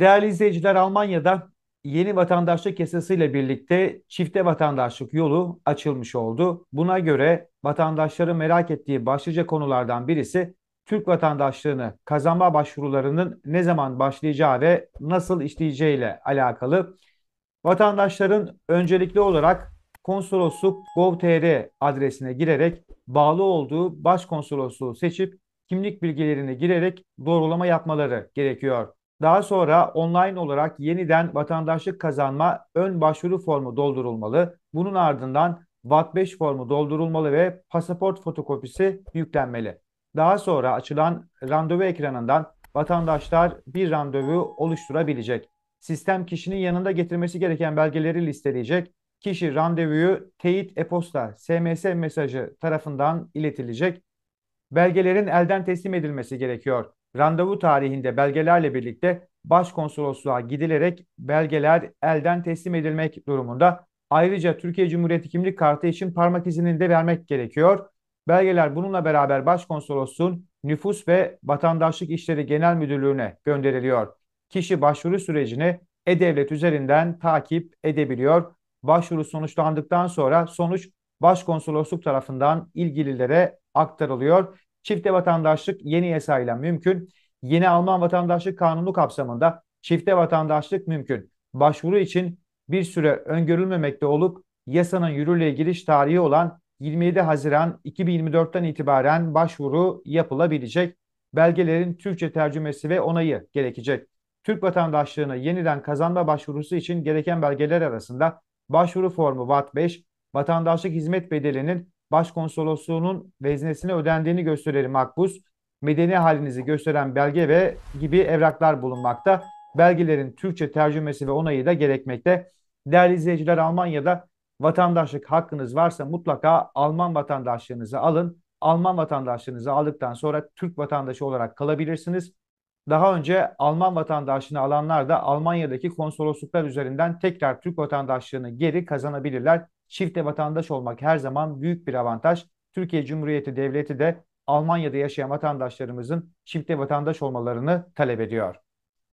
Değerli izleyiciler Almanya'da yeni vatandaşlık yasasıyla birlikte çifte vatandaşlık yolu açılmış oldu. Buna göre vatandaşların merak ettiği başlıca konulardan birisi Türk vatandaşlığını kazanma başvurularının ne zaman başlayacağı ve nasıl işleyeceğiyle alakalı. Vatandaşların öncelikli olarak GovTR adresine girerek bağlı olduğu başkonsolosluğu seçip kimlik bilgilerini girerek doğrulama yapmaları gerekiyor. Daha sonra online olarak yeniden vatandaşlık kazanma ön başvuru formu doldurulmalı. Bunun ardından VAT5 formu doldurulmalı ve pasaport fotokopisi yüklenmeli. Daha sonra açılan randevu ekranından vatandaşlar bir randevu oluşturabilecek. Sistem kişinin yanında getirmesi gereken belgeleri listeleyecek. Kişi randevuyu teyit e-posta, SMS mesajı tarafından iletilecek. Belgelerin elden teslim edilmesi gerekiyor. Randevu tarihinde belgelerle birlikte başkonsolosluğa gidilerek belgeler elden teslim edilmek durumunda. Ayrıca Türkiye Cumhuriyeti kimlik kartı için parmak izini de vermek gerekiyor. Belgeler bununla beraber başkonsolosluğun Nüfus ve Vatandaşlık işleri Genel Müdürlüğü'ne gönderiliyor. Kişi başvuru sürecini e-devlet üzerinden takip edebiliyor. Başvuru sonuçlandıktan sonra sonuç başkonsolosluk tarafından ilgililere aktarılıyor çifte vatandaşlık yeni yasayla mümkün. Yeni Alman vatandaşlık kanunu kapsamında çifte vatandaşlık mümkün. Başvuru için bir süre öngörülmemekte olup yasanın yürürlüğe giriş tarihi olan 27 Haziran 2024'ten itibaren başvuru yapılabilecek. Belgelerin Türkçe tercümesi ve onayı gerekecek. Türk vatandaşlığını yeniden kazanma başvurusu için gereken belgeler arasında başvuru formu VAT 5, vatandaşlık hizmet bedelinin başkonsolosluğunun veznesine ödendiğini gösterir makbuz. Medeni halinizi gösteren belge ve gibi evraklar bulunmakta. Belgelerin Türkçe tercümesi ve onayı da gerekmekte. Değerli izleyiciler Almanya'da vatandaşlık hakkınız varsa mutlaka Alman vatandaşlığınızı alın. Alman vatandaşlığınızı aldıktan sonra Türk vatandaşı olarak kalabilirsiniz. Daha önce Alman vatandaşlığını alanlar da Almanya'daki konsolosluklar üzerinden tekrar Türk vatandaşlığını geri kazanabilirler çifte vatandaş olmak her zaman büyük bir avantaj. Türkiye Cumhuriyeti Devleti de Almanya'da yaşayan vatandaşlarımızın çifte vatandaş olmalarını talep ediyor.